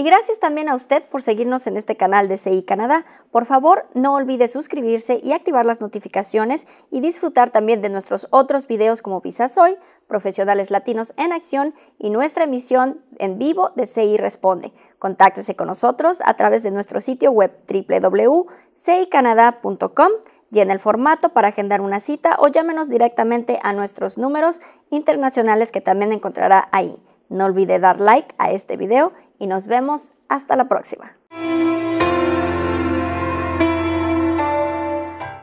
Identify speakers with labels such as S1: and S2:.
S1: Y gracias también a usted por seguirnos en este canal de CI Canadá. Por favor, no olvide suscribirse y activar las notificaciones y disfrutar también de nuestros otros videos como Visas Hoy, Profesionales Latinos en Acción y nuestra emisión en vivo de CI Responde. Contáctese con nosotros a través de nuestro sitio web www.cicanada.com llena el formato para agendar una cita o llámenos directamente a nuestros números internacionales que también encontrará ahí. No olvide dar like a este video y nos vemos hasta la próxima.